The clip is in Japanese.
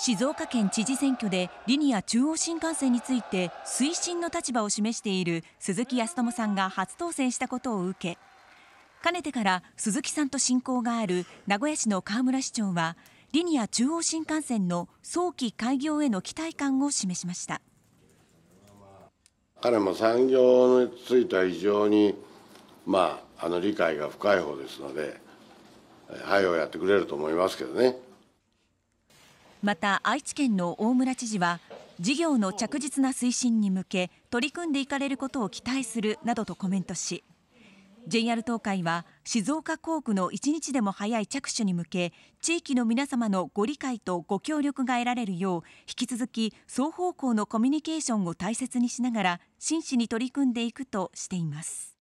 静岡県知事選挙でリニア中央新幹線について推進の立場を示している鈴木康友さんが初当選したことを受けかねてから鈴木さんと親交がある名古屋市の河村市長はリニア中央新幹線の早期開業への期待感を示しました彼も産業については非常に、まあ、あの理解が深い方ですので、はい、をやってくれると思いますけどね。また愛知県の大村知事は事業の着実な推進に向け取り組んでいかれることを期待するなどとコメントし JR 東海は静岡工区の一日でも早い着手に向け地域の皆様のご理解とご協力が得られるよう引き続き双方向のコミュニケーションを大切にしながら真摯に取り組んでいくとしています。